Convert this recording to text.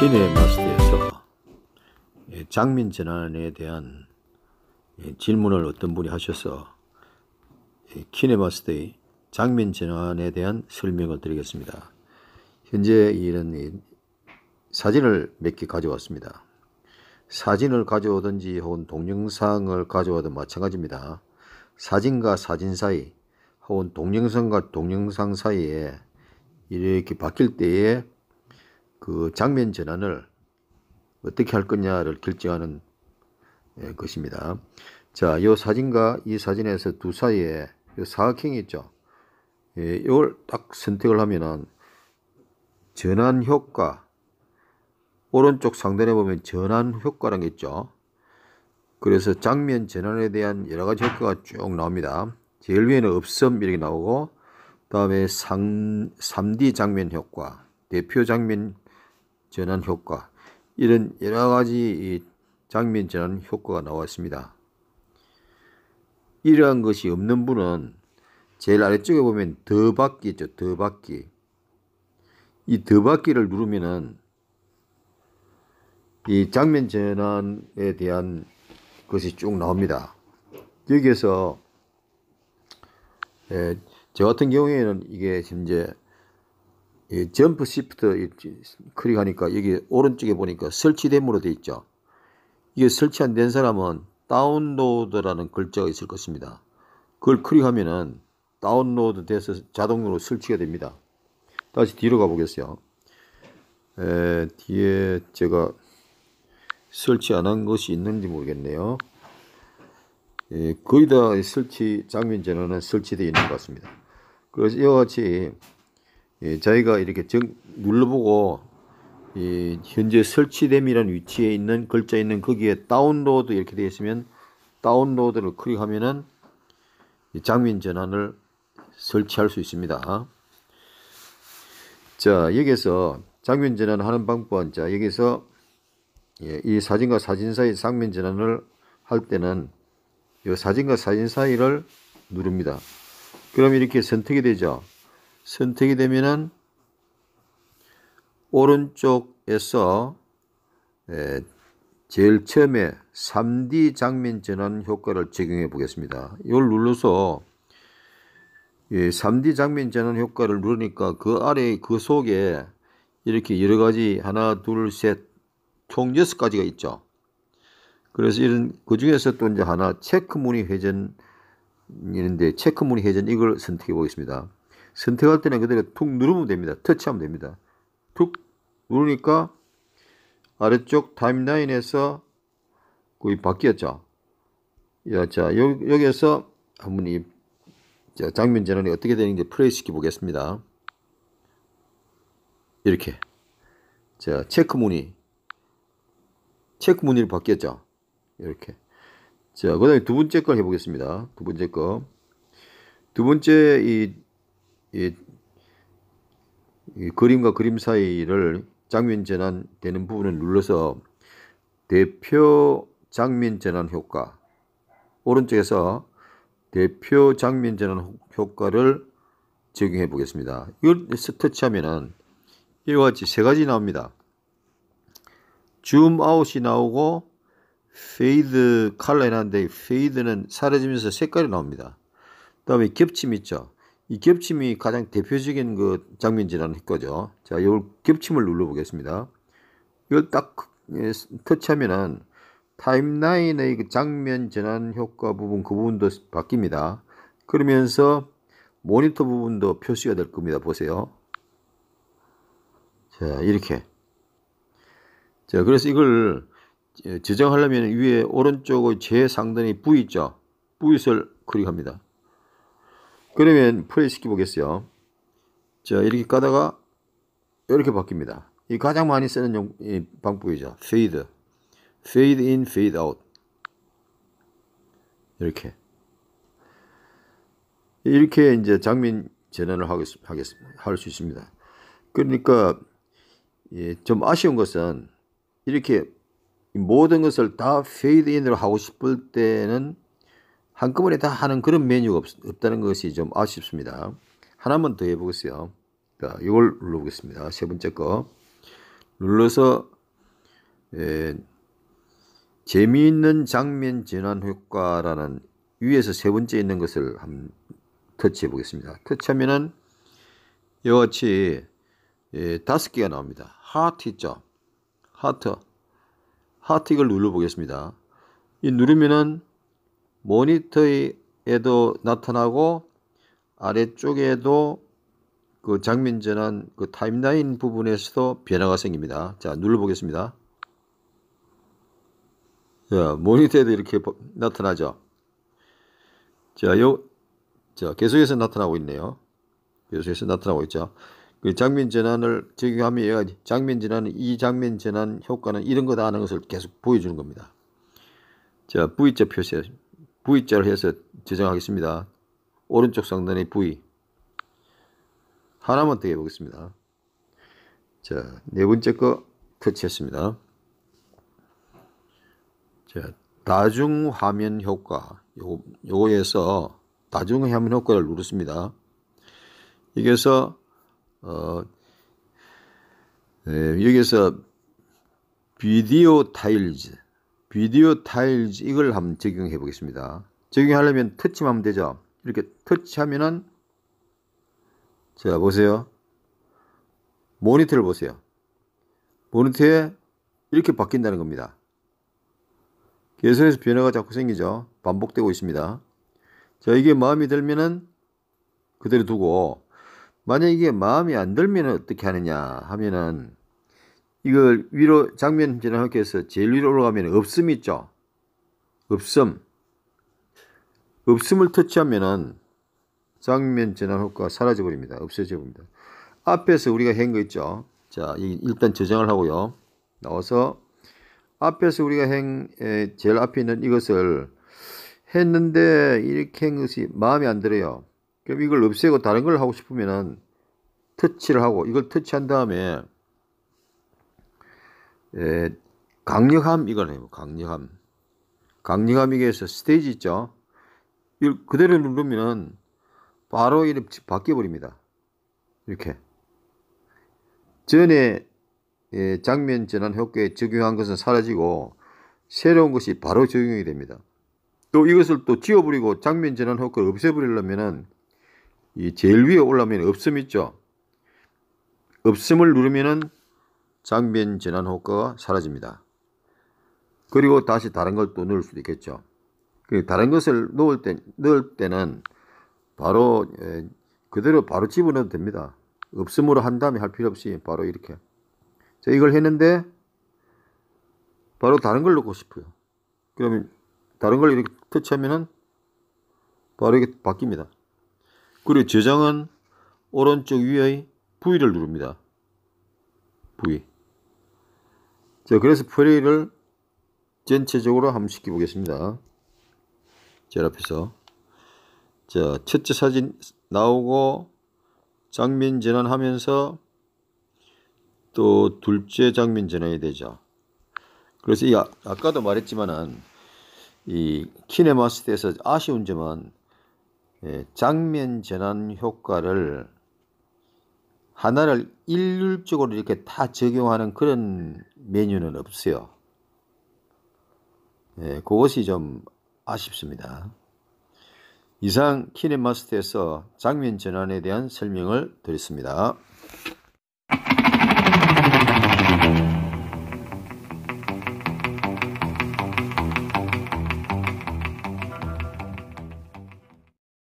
키네 마스터에서 예, 장민 전환에 대한 예, 질문을 어떤 분이 하셔서 키네마스터의 예, 장민 전환에 대한 설명을 드리겠습니다. 현재 이런 사진을 몇 개 가져왔습니다. 사진을 가져오든지 혹은 동영상을 가져와도 마찬가지입니다. 사진과 사진 사이 혹은 동영상과 동영상 사이에 이렇게 바뀔 때에 그 장면 전환을 어떻게 할 거냐를 결정하는 예, 것입니다. 자, 이 사진과 이 사진에서 두 사이에 사각형이 있죠. 이걸 예, 딱 선택을 하면은 전환 효과 오른쪽 상단에 보면 전환 효과라는 게 있죠. 그래서 장면 전환에 대한 여러 가지 효과가 쭉 나옵니다. 제일 위에는 업섬 이렇게 나오고 다음에 3D 장면 효과, 대표 장면 전환 효과 이런 여러 가지 장면 전환 효과가 나왔습니다. 이러한 것이 없는 분은 제일 아래쪽에 보면 더 받기 있죠. 더 받기. 이더 받기를 누르면은 이 장면 전환에 대한 것이 쭉 나옵니다. 여기에서 예, 저 같은 경우에는 이게 지금 예, 점프 시프트 클릭하니까 여기 오른쪽에 보니까 설치됨으로 되어 있죠. 이게 설치 안 된 사람은 다운로드라는 글자가 있을 것입니다. 그걸 클릭하면은 다운로드 돼서 자동으로 설치가 됩니다. 다시 뒤로 가보겠어요. 에, 뒤에 제가 설치 안 한 것이 있는지 모르겠네요. 예, 거의 다 설치 장면 전원는 설치되어 있는 것 같습니다. 그래서 이와 같이 예, 저희가 이렇게 적, 눌러보고 예, 현재 설치됨이라는 위치에 있는 글자 있는 거기에 다운로드 이렇게 되어 있으면 다운로드를 클릭하면은 장면 전환을 설치할 수 있습니다. 자, 여기서 장면 전환하는 방법은 자, 여기서 예, 이 사진과 사진 사이 장면 전환을 할 때는 이 사진과 사진 사이를 누릅니다. 그럼 이렇게 선택이 되죠. 선택이 되면은 오른쪽에서 제일 처음에 3D 장면 전환 효과를 적용해 보겠습니다. 이걸 눌러서 3D 예, 장면 전환 효과를 누르니까 그 아래 그 속에 이렇게 여러 가지 하나 둘 셋총 6가지가 있죠. 그래서 이런 그 중에서 또 이제 하나 체크무늬 회전 이는데 체크무늬 회전 이걸 선택해 보겠습니다. 선택할 때는 그대로 툭 누르면 됩니다. 터치하면 됩니다. 툭 누르니까 아래쪽 타임라인에서 거의 바뀌었죠. 야, 자, 여, 여기에서 한번 이 자, 장면 전환이 어떻게 되는지 플레이 시켜 보겠습니다. 이렇게. 자, 체크 무늬. 체크 무늬를 바뀌었죠. 이렇게. 자, 그 다음에 두 번째 걸 해보겠습니다. 두 번째 거. 두 번째 이 이, 이 그림과 그림 사이를 장면 재난 되는 부분을 눌러서 대표 장면 재난 효과 오른쪽에서 대표 장면 재난 효과를 적용해 보겠습니다. 이걸 터치하면은 이와 같이 세 가지 나옵니다. 줌 아웃이 나오고 페이드 칼라 해놨는데 페이드는 사라지면서 색깔이 나옵니다. 그 다음에 겹침 있죠. 이 겹침이 가장 대표적인 그 장면지라는 거죠. 자, 요 겹침을 눌러보겠습니다. 이걸 딱 예, 터치하면은 타임라인의 그 장면 전환 효과 부분 그 부분도 바뀝니다. 그러면서 모니터 부분도 표시가 될 겁니다. 보세요. 자, 이렇게. 자, 그래서 이걸 지정하려면 예, 위에 오른쪽의 제상단의 V 있죠? V를 클릭합니다. 그러면 플레이 시켜보겠어요. 자, 이렇게 까다가 이렇게 바뀝니다. 이 가장 많이 쓰는 용, 이 방법이죠. fade, fade in, fade out. 이렇게. 이렇게 이제 장면 재현을 하겠습니할수 있습니다. 그러니까, 예, 좀 아쉬운 것은 이렇게 모든 것을 다 fade in으로 하고 싶을 때는 한꺼번에 다 하는 그런 메뉴가 없, 다는 것이 좀 아쉽습니다. 하나만 더 해보겠어요. 자, 이걸 눌러보겠습니다. 세 번째 거. 눌러서, 예, 재미있는 장면 전환 효과라는 위에서 세 번째 있는 것을 한번 터치해 보겠습니다. 터치하면은 이와 같이 예, 다섯 개가 나옵니다. 하트 있죠? 하트. 하트 이걸 눌러 보겠습니다. 이 누르면은 모니터에도 나타나고 아래쪽에도 그 장면 전환 그 타임라인 부분에서도 변화가 생깁니다. 자, 눌러보겠습니다. 자, 모니터에도 이렇게 나타나죠. 자, 요, 자, 계속해서 나타나고 있네요. 계속해서 나타나고 있죠. 그 장면 전환을 적용하면 얘가 장면 전환, 이 장면 전환 효과는 이런 거다 하는 것을 계속 보여주는 겁니다. 자, V자 표시 하 v 자로 해서 제정하겠습니다. 오른쪽 상단의 V 하나만 더 해보겠습니다. 자, 네 번째 거 터치했습니다. 자, 다중 화면 효과 요, 요에서 다중 화면 효과를 누르습니다. 여기서 어, 네, 여기서 비디오 타일즈 비디오 타일즈 이걸 한번 적용해 보겠습니다. 적용하려면 터치하면 되죠. 이렇게 터치하면은 자 보세요. 모니터를 보세요. 모니터에 이렇게 바뀐다는 겁니다. 계속해서 변화가 자꾸 생기죠. 반복되고 있습니다. 자 이게 마음이 들면은 그대로 두고 만약 이게 마음이 안 들면 어떻게 하느냐 하면은 이걸 위로 장면 전환학에서 제일 위로 올라가면 없음 있죠. 없음. 없음을 터치하면은 장면 전환 효과가 사라져 버립니다. 없어져 버립니다. 앞에서 우리가 한거 있죠. 자, 일단 저장을 하고요. 나와서 앞에서 우리가 행 제일 앞에 있는 이것을 했는데 이렇게 한 것이 마음에 안 들어요. 그럼 이걸 없애고 다른 걸 하고 싶으면은 터치를 하고 이걸 터치한 다음에 에, 예, 강력함 이거네요. 뭐, 강력함. 강력함 이게서 스테이지 있죠. 그대로 누르면 바로 이렇게 바뀌어 버립니다. 이렇게 전에 예, 장면 전환 효과에 적용한 것은 사라지고 새로운 것이 바로 적용이 됩니다. 또 이것을 또 지워버리고 장면 전환 효과를 없애버리려면은 이 제일 위에 올라오면 없음 있죠. 없음을 누르면은 장비엔 전환 효과가 사라집니다. 그리고 다시 다른 걸 또 넣을 수도 있겠죠. 그 다른 것을 넣을 때, 넣을 때는 바로 그대로 바로 집어넣어도 됩니다. 없음으로 한 다음에 할 필요 없이 바로 이렇게. 자, 이걸 했는데 바로 다른 걸 넣고 싶어요. 그러면 다른 걸 이렇게 터치하면은 바로 이렇게 바뀝니다. 그리고 저장은 오른쪽 위의 V를 누릅니다. V. 자, 그래서 프레이를 전체적으로 한번 시켜 보겠습니다. 제 앞에서. 자, 첫째 사진 나오고 장면 전환하면서 또 둘째 장면 전환이 되죠. 그래서 이 아, 아까도 말했지만은 이 키네마스터에서 아쉬운 점은 예, 장면 전환 효과를 하나를 일률적으로 이렇게 다 적용하는 그런 메뉴는 없어요. 네, 그것이 좀 아쉽습니다. 이상 키넷마스터에서 장면 전환에 대한 설명을 드렸습니다.